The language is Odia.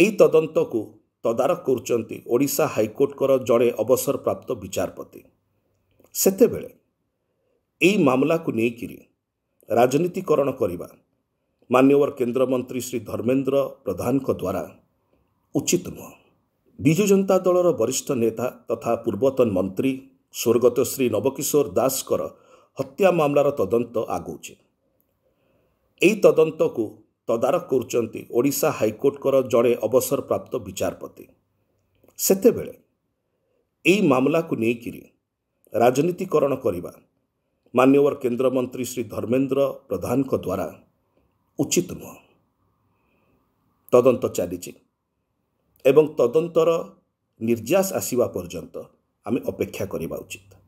ଏହି ତଦନ୍ତକୁ ତଦାରଖ କରୁଛନ୍ତି ଓଡ଼ିଶା ହାଇକୋର୍ଟଙ୍କର ଜଣେ ଅବସରପ୍ରାପ୍ତ ବିଚାରପତି ସେତେବେଳେ ଏହି ମାମଲାକୁ ନେଇକରି ରାଜନୀତିକରଣ କରିବା ମାନ୍ୟବର କେନ୍ଦ୍ରମନ୍ତ୍ରୀ ଶ୍ରୀ ଧର୍ମେନ୍ଦ୍ର ପ୍ରଧାନଙ୍କ ଦ୍ୱାରା ଉଚିତ ନୁହଁ ବିଜୁ ଜନତା ଦଳର ବରିଷ୍ଠ ନେତା ତଥା ପୂର୍ବତନ ମନ୍ତ୍ରୀ ସ୍ୱର୍ଗତ ଶ୍ରୀ ନବକିଶୋର ଦାସଙ୍କର ହତ୍ୟା ମାମଲାର ତଦନ୍ତ ଆଗଉଛି ଏହି ତଦନ୍ତକୁ ତଦାରଖ କରୁଛନ୍ତି ଓଡ଼ିଶା ହାଇକୋର୍ଟଙ୍କର ଜଣେ ଅବସରପ୍ରାପ୍ତ ବିଚାରପତି ସେତେବେଳେ ଏହି ମାମଲାକୁ ନେଇକରି ରାଜନୀତିକରଣ କରିବା ମାନ୍ୟବର କେନ୍ଦ୍ରମନ୍ତ୍ରୀ ଶ୍ରୀ ଧର୍ମେନ୍ଦ୍ର ପ୍ରଧାନଙ୍କ ଦ୍ୱାରା ଉଚିତ ନୁହଁ ତଦନ୍ତ ଚାଲିଛି ଏବଂ ତଦନ୍ତର ନିର୍ଯାସ ଆସିବା ପର୍ଯ୍ୟନ୍ତ ଆମେ ଅପେକ୍ଷା କରିବା ଉଚିତ୍